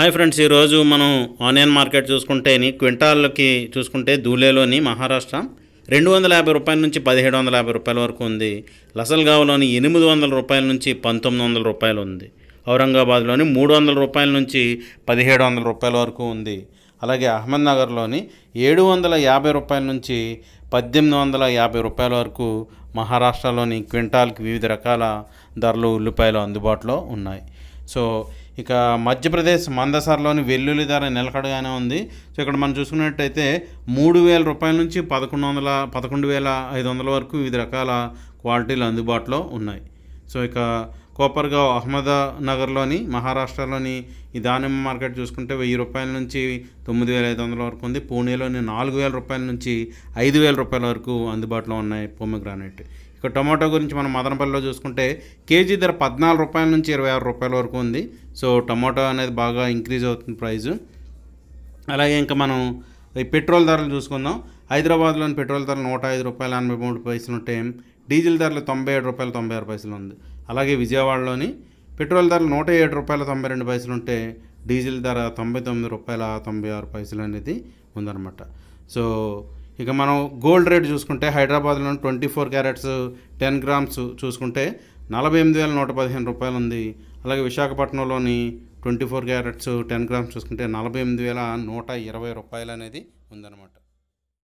hi friends ఈరోజు మనం onion market చూసుకుంటే క్వింటాల్కి చూసుకుంటే ధూలేలోని మహారాష్ట్ర రెండు వందల యాభై రూపాయల నుంచి పదిహేడు వందల యాభై రూపాయల వరకు ఉంది లసల్గావ్లోని ఎనిమిది వందల రూపాయల నుంచి పంతొమ్మిది వందల రూపాయలు ఉంది ఔరంగాబాద్లోని మూడు వందల రూపాయల నుంచి పదిహేడు వందల రూపాయల వరకు ఉంది అలాగే అహ్మద్నగర్లోని ఏడు వందల యాభై రూపాయల నుంచి పద్దెనిమిది వందల యాభై రూపాయల వరకు మహారాష్ట్రలోని క్వింటాల్కి వివిధ రకాల ధరలు ఉల్లిపాయలు అందుబాటులో ఉన్నాయి సో ఇక మధ్యప్రదేశ్ మందసర్లోని వెల్లుల్లి ధర నిలకడగానే ఉంది సో ఇక్కడ మనం చూసుకున్నట్టయితే మూడు వేల రూపాయల నుంచి పదకొండు వందల పదకొండు వేల ఐదు వందల వరకు వివిధ రకాల క్వాలిటీలు అందుబాటులో ఉన్నాయి సో ఇక కోపర్గావ్ అహ్మదానగర్లోని మహారాష్ట్రలోని ఈ దానిమ్మ మార్కెట్ చూసుకుంటే వెయ్యి రూపాయల నుంచి తొమ్మిది వేల ఐదు వందల వరకు ఉంది పూణేలోని నాలుగు వేల రూపాయల నుంచి ఐదు వేల రూపాయల వరకు అందుబాటులో ఉన్నాయి పోమిగ్రానైట్ ఇక టొమాటో గురించి మనం మదనపల్లిలో చూసుకుంటే కేజీ ధర పద్నాలుగు రూపాయల నుంచి ఇరవై ఆరు రూపాయల వరకు ఉంది సో టమాటో అనేది బాగా ఇంక్రీజ్ అవుతుంది ప్రైజు అలాగే ఇంకా మనం ఈ పెట్రోల్ ధరలు చూసుకుందాం హైదరాబాద్లోని పెట్రోల్ ధరలు నూట ఐదు రూపాయల ఎనభై మూడు పైసలు ఉంటే డీజిల్ ధరలు తొంభై ఏడు రూపాయలు తొంభై ఆరు పైసలు ఉంది అలాగే విజయవాడలోని పెట్రోల్ ధర నూట ఏడు రూపాయల తొంభై రెండు పైసలు ఉంటే డీజిల్ ధర తొంభై తొమ్మిది రూపాయల తొంభై ఆరు పైసలు అనేది ఉందన్నమాట సో ఇక మనం గోల్డ్ రేట్ చూసుకుంటే హైదరాబాద్లో twenty four carats ten grams చూసుకుంటే నలభై ఎనిమిది వేల నూట పదిహేను రూపాయలు ఉంది అలాగే విశాఖపట్నంలోని twenty four carats ten grams చూసుకుంటే నలభై ఎనిమిది వేల నూట ఇరవై రూపాయలు అనేది ఉందన్నమాట